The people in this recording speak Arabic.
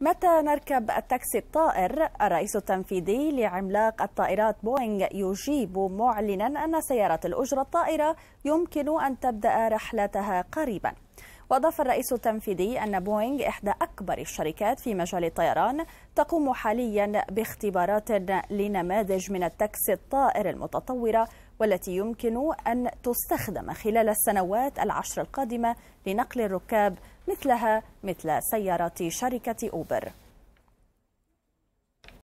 متى نركب التاكسي الطائر؟ الرئيس التنفيذي لعملاق الطائرات بوينغ يجيب معلنا أن سيارة الأجرة الطائرة يمكن أن تبدأ رحلتها قريباً وأضاف الرئيس التنفيذي أن بوينغ إحدى أكبر الشركات في مجال الطيران تقوم حاليا باختبارات لنماذج من التاكسي الطائر المتطورة والتي يمكن أن تستخدم خلال السنوات العشر القادمة لنقل الركاب مثلها مثل سيارات شركة أوبر